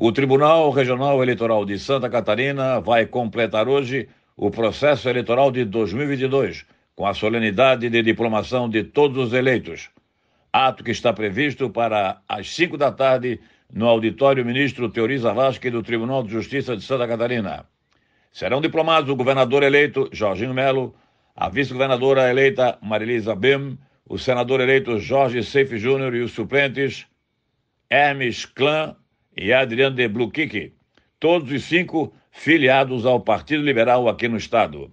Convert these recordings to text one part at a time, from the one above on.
O Tribunal Regional Eleitoral de Santa Catarina vai completar hoje o processo eleitoral de 2022, com a solenidade de diplomação de todos os eleitos. Ato que está previsto para as 5 da tarde no auditório ministro Teoriza Vasque do Tribunal de Justiça de Santa Catarina. Serão diplomados o governador eleito Jorginho Melo, a vice-governadora eleita Marilisa Bem, o senador eleito Jorge Seife Júnior e os suplentes Hermes Clã, e Adriano de Blukic, todos os cinco filiados ao Partido Liberal aqui no Estado.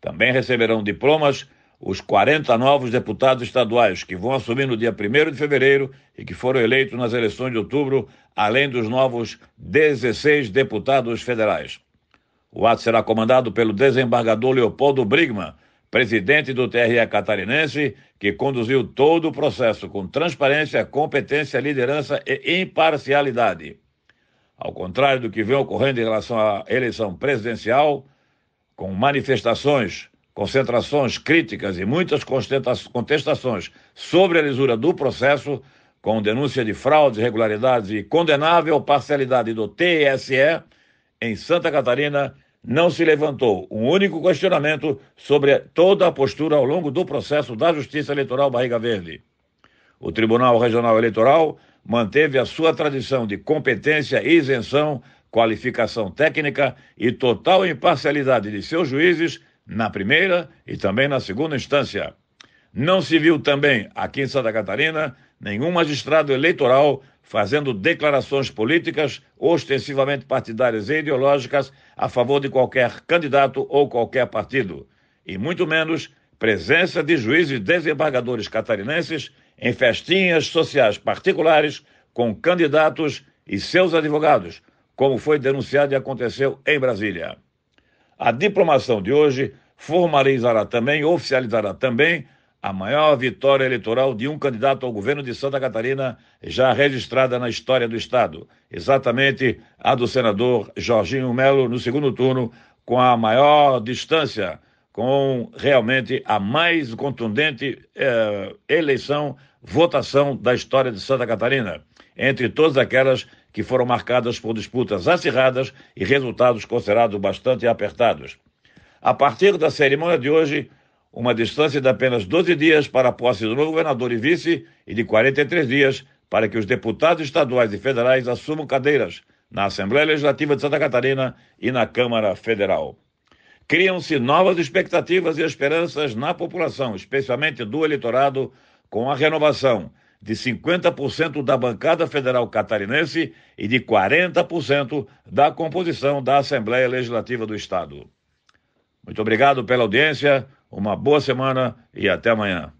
Também receberão diplomas os 40 novos deputados estaduais que vão assumir no dia 1 de fevereiro e que foram eleitos nas eleições de outubro, além dos novos 16 deputados federais. O ato será comandado pelo desembargador Leopoldo Brigman, presidente do TRE catarinense, que conduziu todo o processo com transparência, competência, liderança e imparcialidade. Ao contrário do que vem ocorrendo em relação à eleição presidencial, com manifestações, concentrações, críticas e muitas contestações sobre a lisura do processo, com denúncia de fraudes, irregularidades e condenável parcialidade do TSE, em Santa Catarina, não se levantou um único questionamento sobre toda a postura ao longo do processo da Justiça Eleitoral Barriga Verde. O Tribunal Regional Eleitoral manteve a sua tradição de competência, isenção, qualificação técnica e total imparcialidade de seus juízes na primeira e também na segunda instância. Não se viu também, aqui em Santa Catarina, nenhum magistrado eleitoral fazendo declarações políticas ostensivamente partidárias e ideológicas a favor de qualquer candidato ou qualquer partido, e muito menos presença de juízes e desembargadores catarinenses em festinhas sociais particulares com candidatos e seus advogados, como foi denunciado e aconteceu em Brasília. A diplomação de hoje formalizará também, oficializará também a maior vitória eleitoral de um candidato ao governo de Santa Catarina já registrada na história do Estado. Exatamente a do senador Jorginho Melo no segundo turno, com a maior distância, com realmente a mais contundente eh, eleição, votação da história de Santa Catarina, entre todas aquelas que foram marcadas por disputas acirradas e resultados considerados bastante apertados. A partir da cerimônia de hoje uma distância de apenas 12 dias para a posse do novo governador e vice e de 43 dias para que os deputados estaduais e federais assumam cadeiras na Assembleia Legislativa de Santa Catarina e na Câmara Federal. Criam-se novas expectativas e esperanças na população, especialmente do eleitorado, com a renovação de 50% da bancada federal catarinense e de 40% da composição da Assembleia Legislativa do Estado. Muito obrigado pela audiência. Uma boa semana e até amanhã.